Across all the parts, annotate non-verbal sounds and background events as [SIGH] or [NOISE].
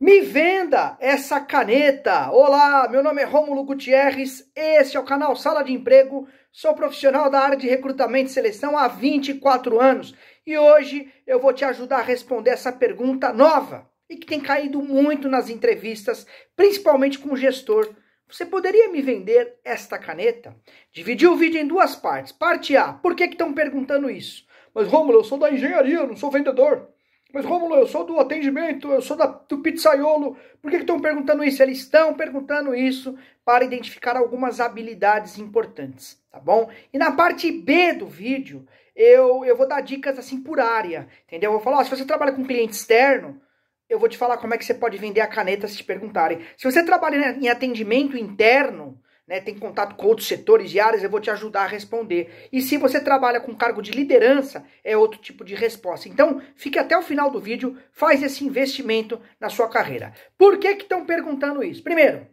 Me venda essa caneta! Olá, meu nome é Rômulo Gutierrez, Esse é o canal Sala de Emprego, sou profissional da área de recrutamento e seleção há 24 anos e hoje eu vou te ajudar a responder essa pergunta nova e que tem caído muito nas entrevistas, principalmente com o gestor. Você poderia me vender esta caneta? Dividi o vídeo em duas partes. Parte A, por que estão perguntando isso? Mas Rômulo, eu sou da engenharia, não sou vendedor. Mas Rômulo, eu sou do atendimento, eu sou da, do pizzaiolo. Por que estão perguntando isso? Eles estão perguntando isso para identificar algumas habilidades importantes, tá bom? E na parte B do vídeo, eu, eu vou dar dicas assim por área, entendeu? Eu vou falar, ó, se você trabalha com cliente externo, eu vou te falar como é que você pode vender a caneta se te perguntarem. Se você trabalha em atendimento interno, né, tem contato com outros setores e áreas, eu vou te ajudar a responder. E se você trabalha com cargo de liderança, é outro tipo de resposta. Então, fique até o final do vídeo, faz esse investimento na sua carreira. Por que estão perguntando isso? Primeiro,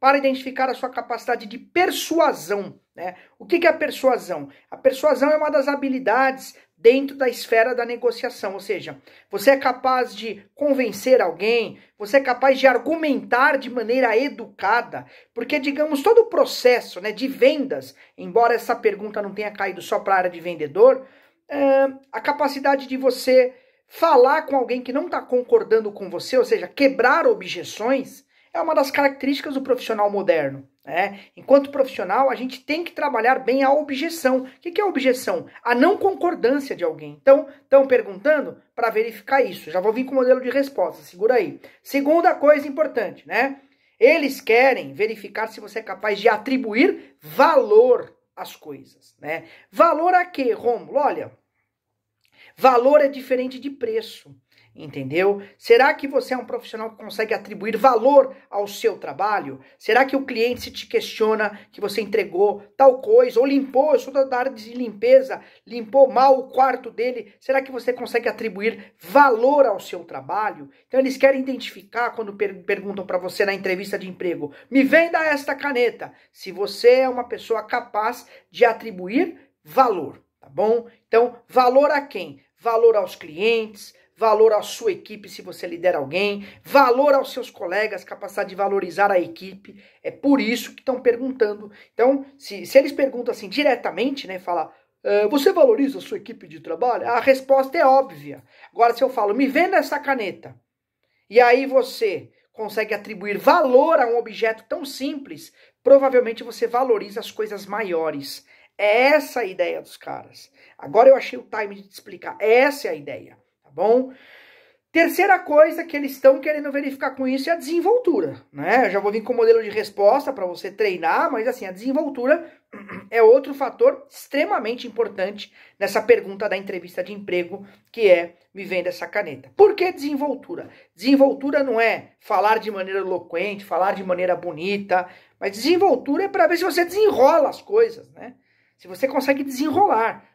para identificar a sua capacidade de persuasão. Né? O que, que é a persuasão? A persuasão é uma das habilidades dentro da esfera da negociação, ou seja, você é capaz de convencer alguém, você é capaz de argumentar de maneira educada, porque digamos todo o processo, né, de vendas, embora essa pergunta não tenha caído só para a área de vendedor, é, a capacidade de você falar com alguém que não está concordando com você, ou seja, quebrar objeções, é uma das características do profissional moderno. É, enquanto profissional, a gente tem que trabalhar bem a objeção. O que, que é objeção? A não concordância de alguém. Então, estão perguntando para verificar isso. Já vou vir com o modelo de resposta, segura aí. Segunda coisa importante, né? Eles querem verificar se você é capaz de atribuir valor às coisas, né? Valor a quê, Romulo? Olha, valor é diferente de preço. Entendeu? Será que você é um profissional que consegue atribuir valor ao seu trabalho? Será que o cliente se te questiona que você entregou tal coisa ou limpou? Eu sou da área de limpeza, limpou mal o quarto dele. Será que você consegue atribuir valor ao seu trabalho? Então eles querem identificar quando per perguntam para você na entrevista de emprego: me venda esta caneta. Se você é uma pessoa capaz de atribuir valor, tá bom? Então, valor a quem? Valor aos clientes valor à sua equipe se você lidera alguém, valor aos seus colegas, capacidade de valorizar a equipe. É por isso que estão perguntando. Então, se, se eles perguntam assim diretamente, né, falar ah, você valoriza a sua equipe de trabalho? A resposta é óbvia. Agora, se eu falo, me venda essa caneta, e aí você consegue atribuir valor a um objeto tão simples, provavelmente você valoriza as coisas maiores. É essa a ideia dos caras. Agora eu achei o time de te explicar. Essa é a ideia bom? Terceira coisa que eles estão querendo verificar com isso é a desenvoltura, né? Eu já vou vir com o modelo de resposta para você treinar, mas assim, a desenvoltura [CLEARS THROAT] é outro fator extremamente importante nessa pergunta da entrevista de emprego, que é me vendo essa caneta. Por que desenvoltura? Desenvoltura não é falar de maneira eloquente, falar de maneira bonita, mas desenvoltura é para ver se você desenrola as coisas, né? Se você consegue desenrolar.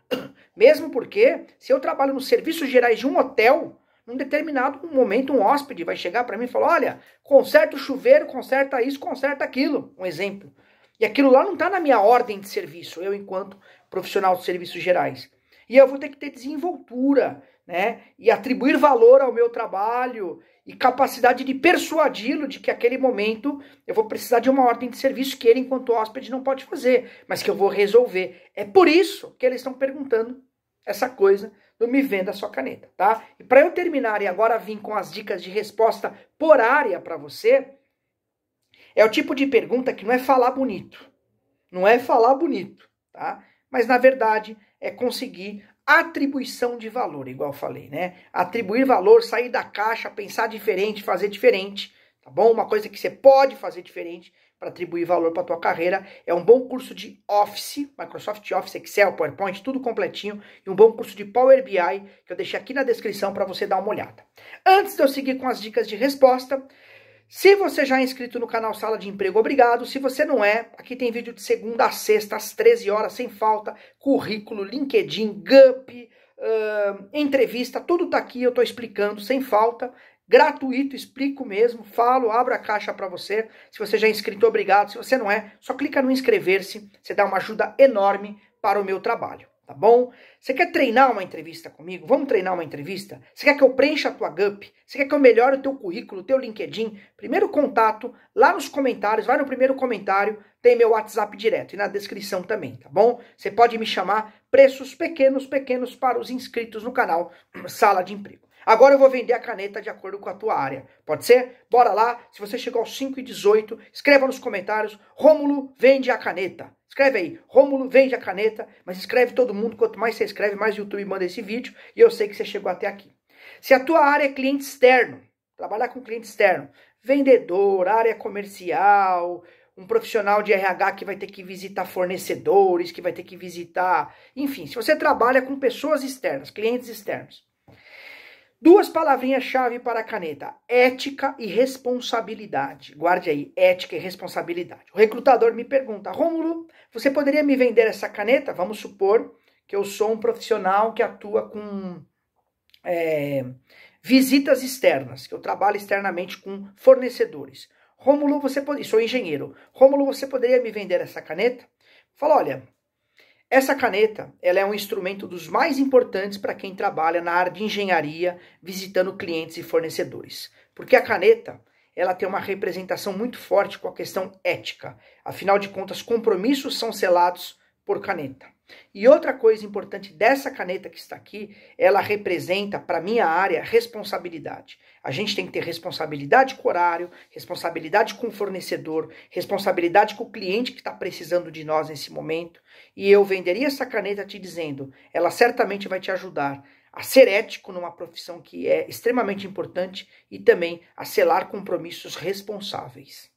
Mesmo porque, se eu trabalho nos serviços gerais de um hotel, num determinado momento um hóspede vai chegar para mim e falar: olha, conserta o chuveiro, conserta isso, conserta aquilo. Um exemplo. E aquilo lá não está na minha ordem de serviço, eu enquanto profissional de serviços gerais. E eu vou ter que ter desenvoltura, né? E atribuir valor ao meu trabalho e capacidade de persuadi-lo de que aquele momento eu vou precisar de uma ordem de serviço que ele, enquanto hóspede, não pode fazer, mas que eu vou resolver. É por isso que eles estão perguntando essa coisa do me venda sua caneta, tá? E para eu terminar e agora vir com as dicas de resposta por área para você, é o tipo de pergunta que não é falar bonito. Não é falar bonito, tá? Mas na verdade é conseguir Atribuição de valor, igual falei, né? Atribuir valor, sair da caixa, pensar diferente, fazer diferente, tá bom? Uma coisa que você pode fazer diferente para atribuir valor para tua carreira. É um bom curso de Office, Microsoft Office, Excel, PowerPoint, tudo completinho, e um bom curso de Power BI que eu deixei aqui na descrição para você dar uma olhada. Antes de eu seguir com as dicas de resposta, se você já é inscrito no canal Sala de Emprego, obrigado. Se você não é, aqui tem vídeo de segunda a sexta, às 13 horas, sem falta. Currículo, LinkedIn, GUP, uh, entrevista, tudo tá aqui, eu tô explicando sem falta. Gratuito, explico mesmo, falo, abro a caixa para você. Se você já é inscrito, obrigado. Se você não é, só clica no inscrever-se, você dá uma ajuda enorme para o meu trabalho tá bom? Você quer treinar uma entrevista comigo? Vamos treinar uma entrevista? Você quer que eu preencha a tua GUP? Você quer que eu melhore o teu currículo, o teu LinkedIn? Primeiro contato, lá nos comentários, vai no primeiro comentário, tem meu WhatsApp direto e na descrição também, tá bom? Você pode me chamar preços pequenos, pequenos para os inscritos no canal Sala de Emprego. Agora eu vou vender a caneta de acordo com a tua área. Pode ser? Bora lá. Se você chegou aos 5 e 18, escreva nos comentários. Rômulo vende a caneta. Escreve aí, Rômulo vende a caneta, mas escreve todo mundo. Quanto mais você escreve, mais o YouTube manda esse vídeo. E eu sei que você chegou até aqui. Se a tua área é cliente externo, trabalhar com cliente externo, vendedor, área comercial, um profissional de RH que vai ter que visitar fornecedores, que vai ter que visitar, enfim, se você trabalha com pessoas externas, clientes externos. Duas palavrinhas-chave para a caneta: ética e responsabilidade. Guarde aí, ética e responsabilidade. O recrutador me pergunta: Rômulo, você poderia me vender essa caneta? Vamos supor que eu sou um profissional que atua com é, visitas externas, que eu trabalho externamente com fornecedores. Rômulo, você pode. Sou engenheiro. Rômulo, você poderia me vender essa caneta? Fala, olha, essa caneta, ela é um instrumento dos mais importantes para quem trabalha na área de engenharia, visitando clientes e fornecedores, porque a caneta, ela tem uma representação muito forte com a questão ética. Afinal de contas, compromissos são selados por caneta. E outra coisa importante dessa caneta que está aqui, ela representa para minha área responsabilidade. A gente tem que ter responsabilidade com o horário, responsabilidade com o fornecedor, responsabilidade com o cliente que está precisando de nós nesse momento. E eu venderia essa caneta te dizendo, ela certamente vai te ajudar a ser ético numa profissão que é extremamente importante e também a selar compromissos responsáveis.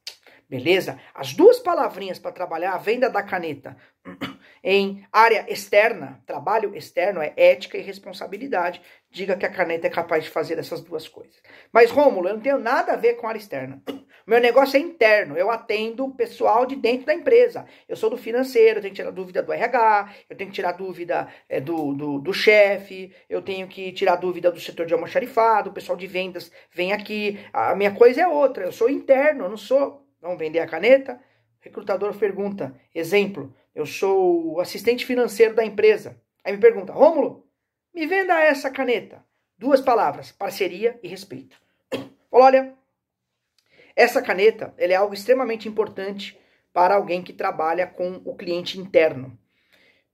Beleza? As duas palavrinhas para trabalhar a venda da caneta. [CLEARS THROAT] Em área externa, trabalho externo é ética e responsabilidade. Diga que a caneta é capaz de fazer essas duas coisas. Mas, Rômulo, eu não tenho nada a ver com área externa. Meu negócio é interno. Eu atendo o pessoal de dentro da empresa. Eu sou do financeiro, eu tenho que tirar dúvida do RH, eu tenho que tirar dúvida é, do, do, do chefe, eu tenho que tirar dúvida do setor de almoxarifado, o pessoal de vendas vem aqui. A minha coisa é outra. Eu sou interno, eu não sou. Vamos vender a caneta? O recrutador pergunta. Exemplo eu sou o assistente financeiro da empresa. Aí me pergunta, Rômulo, me venda essa caneta. Duas palavras, parceria e respeito. [COUGHS] Fala, olha, essa caneta é algo extremamente importante para alguém que trabalha com o cliente interno.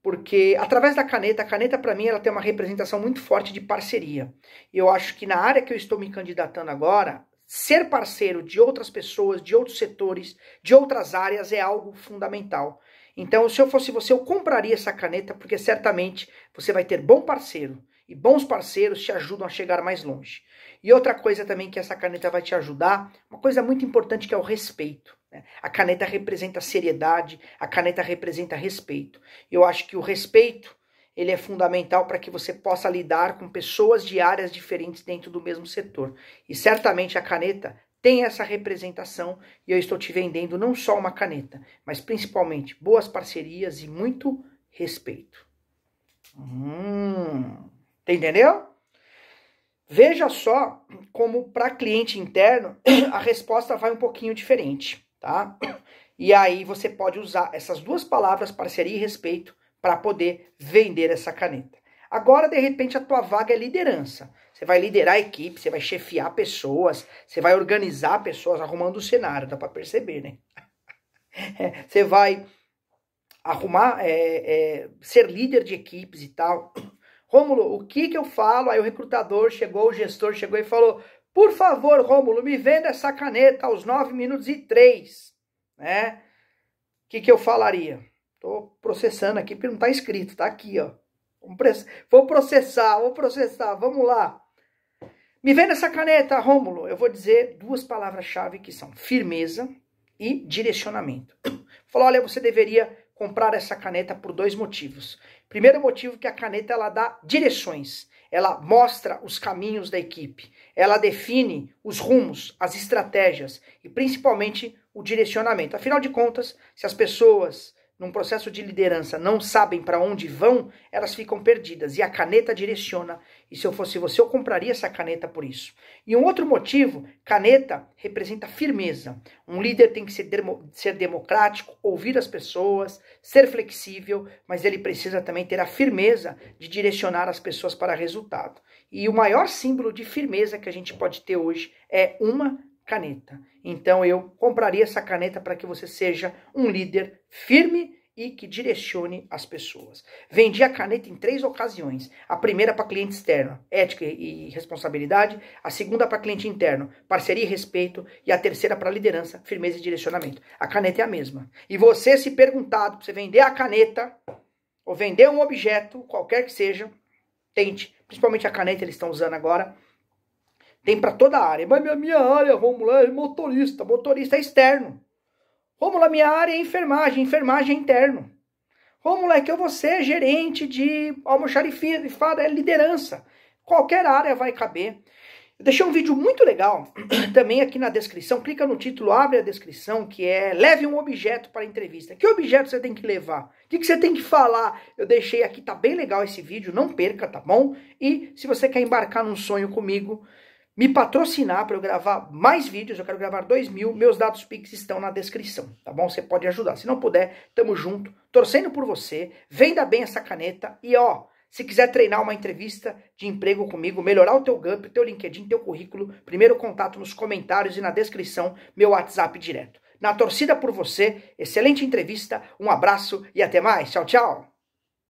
Porque através da caneta, a caneta para mim ela tem uma representação muito forte de parceria. E eu acho que na área que eu estou me candidatando agora, ser parceiro de outras pessoas, de outros setores, de outras áreas é algo fundamental. Então, se eu fosse você, eu compraria essa caneta, porque certamente você vai ter bom parceiro. E bons parceiros te ajudam a chegar mais longe. E outra coisa também que essa caneta vai te ajudar, uma coisa muito importante que é o respeito. Né? A caneta representa seriedade, a caneta representa respeito. Eu acho que o respeito ele é fundamental para que você possa lidar com pessoas de áreas diferentes dentro do mesmo setor. E certamente a caneta tem essa representação e eu estou te vendendo não só uma caneta, mas principalmente boas parcerias e muito respeito. Hum, tá entendeu? Veja só como para cliente interno [CLEARS THROAT] a resposta vai um pouquinho diferente, tá? E aí você pode usar essas duas palavras, parceria e respeito, para poder vender essa caneta. Agora, de repente, a tua vaga é liderança. Você vai liderar a equipe, você vai chefiar pessoas, você vai organizar pessoas arrumando o cenário, dá para perceber, né? [LAUGHS] você vai arrumar, é, é, ser líder de equipes e tal. Rômulo, o que que eu falo? Aí o recrutador chegou, o gestor chegou e falou: por favor, Rômulo, me venda essa caneta aos 9 minutos e 3. Né? O que, que eu falaria? Tô processando aqui porque não tá escrito, tá aqui, ó. Vou processar, vou processar, vamos lá. Me vem nessa caneta, Rômulo. Eu vou dizer duas palavras-chave que são firmeza e direcionamento. Falou, olha, você deveria comprar essa caneta por dois motivos. Primeiro motivo que a caneta ela dá direções, ela mostra os caminhos da equipe, ela define os rumos, as estratégias e principalmente o direcionamento. Afinal de contas, se as pessoas num processo de liderança, não sabem para onde vão, elas ficam perdidas e a caneta direciona. E se eu fosse você, eu compraria essa caneta por isso. E um outro motivo, caneta representa firmeza. Um líder tem que ser, demo, ser democrático, ouvir as pessoas, ser flexível, mas ele precisa também ter a firmeza de direcionar as pessoas para resultado. E o maior símbolo de firmeza que a gente pode ter hoje é uma caneta. Então eu compraria essa caneta para que você seja um líder firme e que direcione as pessoas. Vendi a caneta em três ocasiões. A primeira para cliente externo, ética e responsabilidade. A segunda para cliente interno, parceria e respeito. E a terceira para liderança, firmeza e direcionamento. A caneta é a mesma. E você se perguntado, você vender a caneta ou vender um objeto, qualquer que seja, tente. Principalmente a caneta eles estão usando agora. Tem para toda a área. Mas minha, minha área, Romulo, é motorista. Motorista é externo. Romulo, minha área é enfermagem. Enfermagem é interno. Romulo, é que eu vou ser gerente de almoxarifado é liderança. Qualquer área vai caber. Eu deixei um vídeo muito legal [CLEARS THROAT] também aqui na descrição. Clica no título, abre a descrição, que é Leve um objeto para a entrevista. Que objeto você tem que levar? O que, que você tem que falar? Eu deixei aqui, tá bem legal esse vídeo, não perca, tá bom? E se você quer embarcar num sonho comigo, me patrocinar para eu gravar mais vídeos, eu quero gravar 2 mil, meus dados Pix estão na descrição, tá bom? Você pode ajudar, se não puder, tamo junto, torcendo por você, venda bem essa caneta e ó, se quiser treinar uma entrevista de emprego comigo, melhorar o teu GUP, teu LinkedIn, teu currículo, primeiro contato nos comentários e na descrição, meu WhatsApp direto. Na torcida por você, excelente entrevista, um abraço e até mais, tchau, tchau!